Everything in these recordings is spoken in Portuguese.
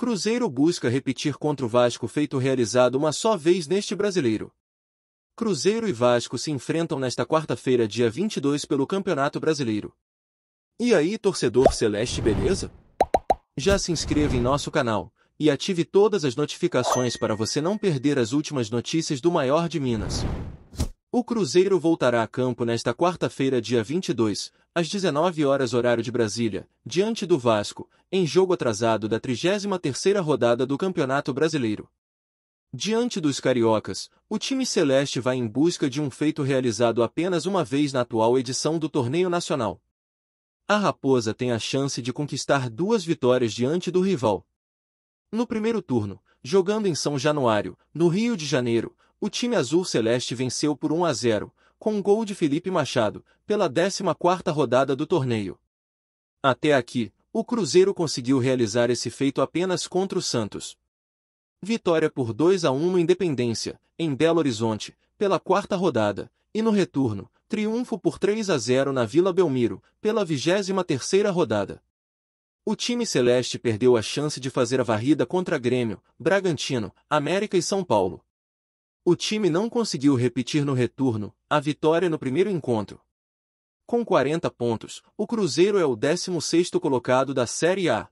Cruzeiro busca repetir contra o Vasco feito realizado uma só vez neste brasileiro. Cruzeiro e Vasco se enfrentam nesta quarta-feira, dia 22, pelo Campeonato Brasileiro. E aí, torcedor celeste, beleza? Já se inscreva em nosso canal e ative todas as notificações para você não perder as últimas notícias do maior de Minas. O Cruzeiro voltará a campo nesta quarta-feira, dia 22, às 19 horas horário de Brasília, diante do Vasco, em jogo atrasado da 33ª rodada do Campeonato Brasileiro. Diante dos cariocas, o time celeste vai em busca de um feito realizado apenas uma vez na atual edição do torneio nacional. A Raposa tem a chance de conquistar duas vitórias diante do rival. No primeiro turno, jogando em São Januário, no Rio de Janeiro, o time azul celeste venceu por 1 a 0, com gol de Felipe Machado, pela 14ª rodada do torneio. Até aqui, o Cruzeiro conseguiu realizar esse feito apenas contra o Santos. Vitória por 2 a 1 no Independência, em Belo Horizonte, pela quarta rodada, e no retorno, triunfo por 3 a 0 na Vila Belmiro, pela 23ª rodada. O time celeste perdeu a chance de fazer a varrida contra Grêmio, Bragantino, América e São Paulo. O time não conseguiu repetir no retorno, a vitória no primeiro encontro. Com 40 pontos, o Cruzeiro é o 16º colocado da Série A.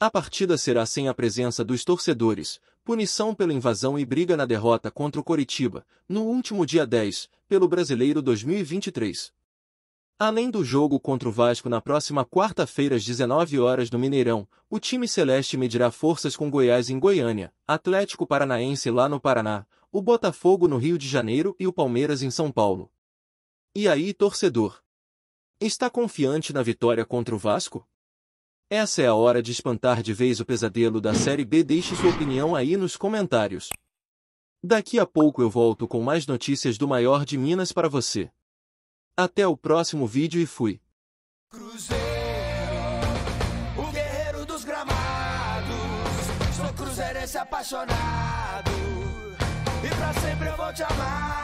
A partida será sem a presença dos torcedores, punição pela invasão e briga na derrota contra o Coritiba, no último dia 10, pelo Brasileiro 2023. Além do jogo contra o Vasco na próxima quarta-feira às 19 horas no Mineirão, o time celeste medirá forças com Goiás em Goiânia, Atlético Paranaense lá no Paraná, o Botafogo no Rio de Janeiro e o Palmeiras em São Paulo. E aí, torcedor? Está confiante na vitória contra o Vasco? Essa é a hora de espantar de vez o pesadelo da Série B. Deixe sua opinião aí nos comentários. Daqui a pouco eu volto com mais notícias do maior de Minas para você. Até o próximo vídeo e fui. Cruzeiro, o guerreiro dos gramados. Sou apaixonado pra sempre eu vou te amar.